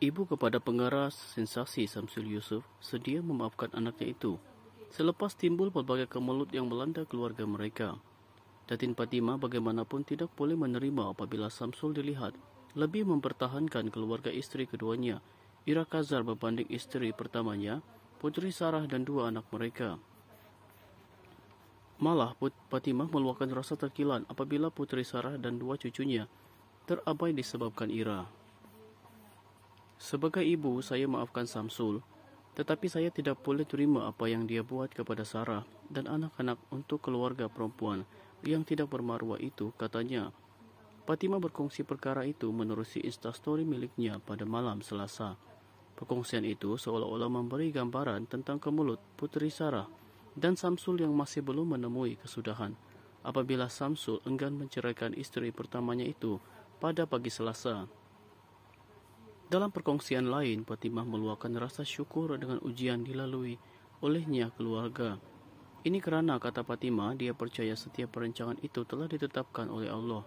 Ibu kepada pengarah sensasi Samsul Yusuf sedia memaafkan anaknya itu selepas timbul pelbagai kemelut yang melanda keluarga mereka. Datin Fatimah bagaimanapun tidak boleh menerima apabila Samsul dilihat lebih mempertahankan keluarga istri keduanya, Ira Kazar berbanding istri pertamanya, Putri Sarah dan dua anak mereka. Malah Put Fatimah meluahkan rasa terkilan apabila Putri Sarah dan dua cucunya terabai disebabkan Ira. Sebagai ibu, saya maafkan Samsul, tetapi saya tidak boleh terima apa yang dia buat kepada Sarah dan anak-anak untuk keluarga perempuan yang tidak bermaruah itu, katanya. Fatima berkongsi perkara itu menerusi instastory miliknya pada malam selasa. Perkongsian itu seolah-olah memberi gambaran tentang kemulut puteri Sarah dan Samsul yang masih belum menemui kesudahan apabila Samsul enggan menceraikan istri pertamanya itu pada pagi selasa. Dalam perkongsian lain, Fatimah meluahkan rasa syukur dengan ujian dilalui olehnya keluarga. Ini kerana kata Fatimah, dia percaya setiap perancangan itu telah ditetapkan oleh Allah.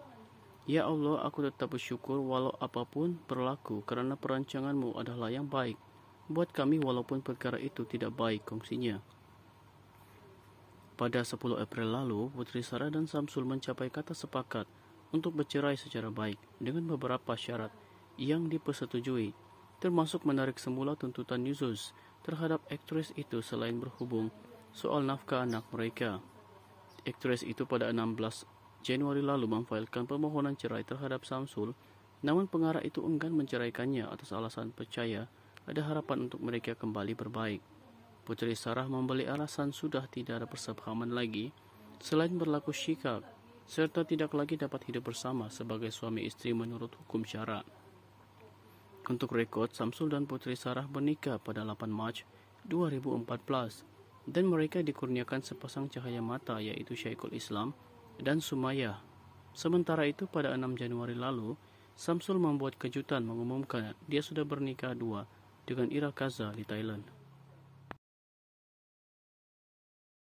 Ya Allah, aku tetap bersyukur walau apapun berlaku kerana perancanganmu adalah yang baik. Buat kami walaupun perkara itu tidak baik kongsinya. Pada 10 April lalu, Putri Sarah dan Samsul mencapai kata sepakat untuk bercerai secara baik dengan beberapa syarat yang dipersetujui, termasuk menarik semula tuntutan Yusuf terhadap aktris itu selain berhubung soal nafkah anak mereka. Aktris itu pada 16 Januari lalu memfailkan permohonan cerai terhadap Samsul, namun pengarah itu enggan menceraikannya atas alasan percaya ada harapan untuk mereka kembali berbaik. Putri Sarah membeli alasan sudah tidak ada persepahaman lagi, selain berlaku sikap, serta tidak lagi dapat hidup bersama sebagai suami istri menurut hukum syarat. Untuk rekod, Samsul dan Puteri Sarah bernikah pada 8 Mac 2014 dan mereka dikurniakan sepasang cahaya mata iaitu Syaikul Islam dan Sumaya. Sementara itu pada 6 Januari lalu, Samsul membuat kejutan mengumumkan dia sudah bernikah dua dengan Ira Kaza di Thailand.